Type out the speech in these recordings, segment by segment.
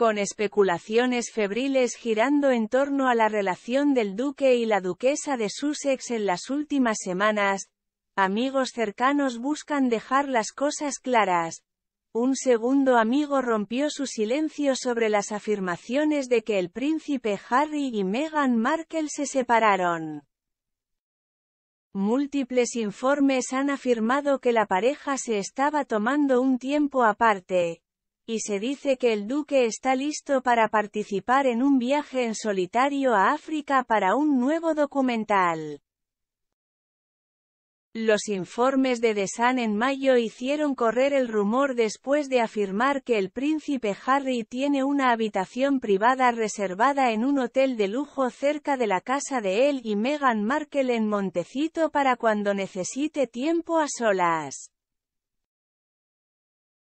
con especulaciones febriles girando en torno a la relación del duque y la duquesa de Sussex en las últimas semanas, amigos cercanos buscan dejar las cosas claras. Un segundo amigo rompió su silencio sobre las afirmaciones de que el príncipe Harry y Meghan Markle se separaron. Múltiples informes han afirmado que la pareja se estaba tomando un tiempo aparte, y se dice que el duque está listo para participar en un viaje en solitario a África para un nuevo documental. Los informes de The en mayo hicieron correr el rumor después de afirmar que el príncipe Harry tiene una habitación privada reservada en un hotel de lujo cerca de la casa de él y Meghan Markle en Montecito para cuando necesite tiempo a solas.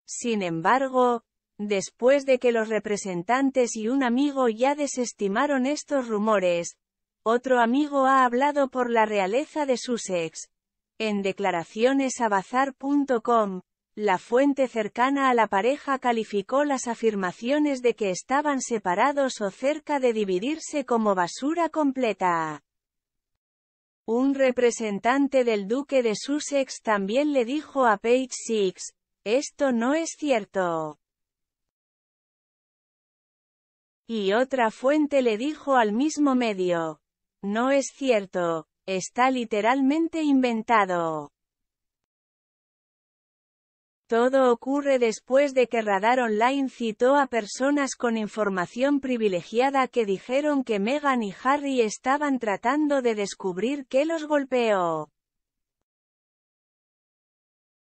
Sin embargo, Después de que los representantes y un amigo ya desestimaron estos rumores, otro amigo ha hablado por la realeza de Sussex. En declaraciones a bazar.com, la fuente cercana a la pareja calificó las afirmaciones de que estaban separados o cerca de dividirse como basura completa. Un representante del duque de Sussex también le dijo a Page Six, esto no es cierto. Y otra fuente le dijo al mismo medio. No es cierto, está literalmente inventado. Todo ocurre después de que Radar Online citó a personas con información privilegiada que dijeron que Meghan y Harry estaban tratando de descubrir qué los golpeó.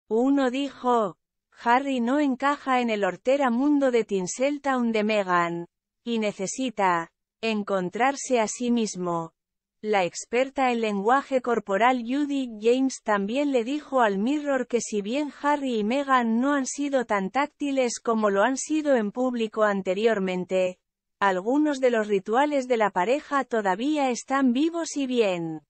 Uno dijo, Harry no encaja en el hortera mundo de Tinseltown de Megan y necesita encontrarse a sí mismo. La experta en lenguaje corporal Judy James también le dijo al Mirror que si bien Harry y Meghan no han sido tan táctiles como lo han sido en público anteriormente, algunos de los rituales de la pareja todavía están vivos y bien.